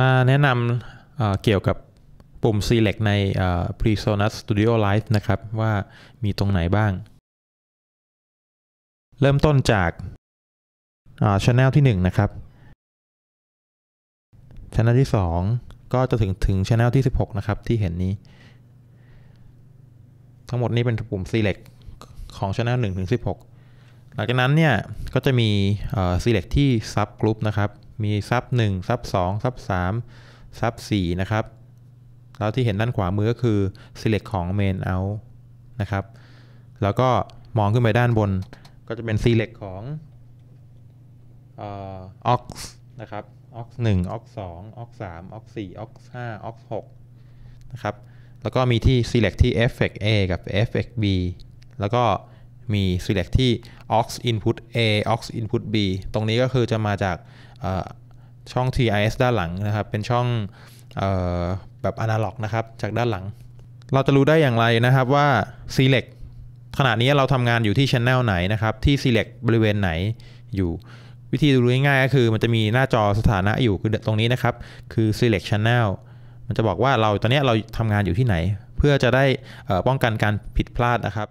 มาแนะนำเกี่ยวกับปุ่ม select ใน Presonus Studio Live นะครับ ว่ามีตรงไหนบ้าง เริ่มต้นจากช่องที่ 1 นะครับช่องที่ 2 ก็จะถึงถึงช่องที่ 16 นะครับที่เห็นนี้ ทั้งหมดนี้เป็นปุ่ม select ของช่อง1ถึง 16 หลังจากนั้นเนี่ยก็จะมี select ที่ subgroup นะครับมีซับ1ซับ2ซับ3ซับ 4 นะครับ แล้วที่เห็นด้านขวามือก็คือ select ของ main out นะครับแล้วก็มองขึ้นไปด้านบนก็จะเป็น select ของอ aux นะครับ aux 1 aux 2 aux 3 aux 4 aux 5 aux 6นะครับแล้วก็มีที่ select ที่ effect A กับ effect B แล้วก็มี select ที่ aux input a aux input b ตรงนี้ก็คือจะมาจากช่อง TIS ด้านหลังนะครับ เป็นช่องออแบบอนาล็อกนะครับจากด้านหลัง เราจะรู้ได้อย่างไรนะครับว่า select ขณะนี้เราทำงานอยู่ที่ channel ไหนนะครับ ที่ select บริเวณไหนอยู่ วิธีดูง่ายๆ ก็คือมันจะมีหน้าจอสถานะอยู่คือตรงนี้นะครับคือ select channel มันจะบอกว่าเราตอนนี้เราทำงานอยู่ที่ไหน เพื่อจะได้ป้องกันการผิดพลาดนะครับ